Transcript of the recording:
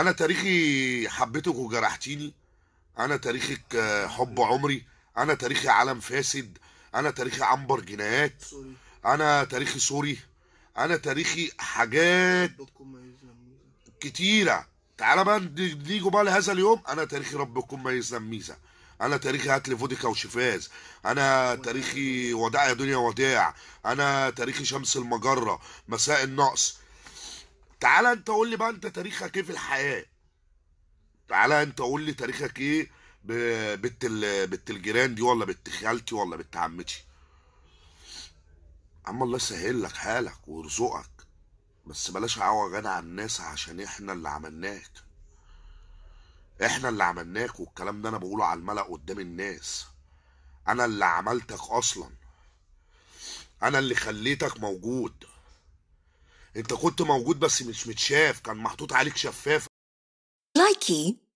انا تاريخي حبيتك وجرحتيني انا تاريخك آه، حب أيوة. عمري انا تاريخي عالم فاسد انا تاريخي عنبر جنايات انا تاريخي سوري انا تاريخي حاجات كتيره تعالى بقى نيجوا بقى لهذا اليوم انا تاريخي ربكم ما يسلم ميزه انا تاريخي هات لي فوديكا وشفاز انا تاريخي وداع يا دنيا وداع انا تاريخي شمس المجره مساء النقص تعالى انت قول لي بقى انت تاريخك ايه في الحياه تعالى انت قول لي تاريخك ايه بنت بنت الجيران دي ولا بنت خالتي ولا بنت عمتي عم الله يسهل لك حالك ويرزقك بس بلاش عوا انا عن الناس عشان احنا اللي عملناك احنا اللي عملناك والكلام ده انا بقوله على الملأ قدام الناس انا اللي عملتك اصلا انا اللي خليتك موجود انت كنت موجود بس مش متشاف كان محطوط عليك شفاف لايكي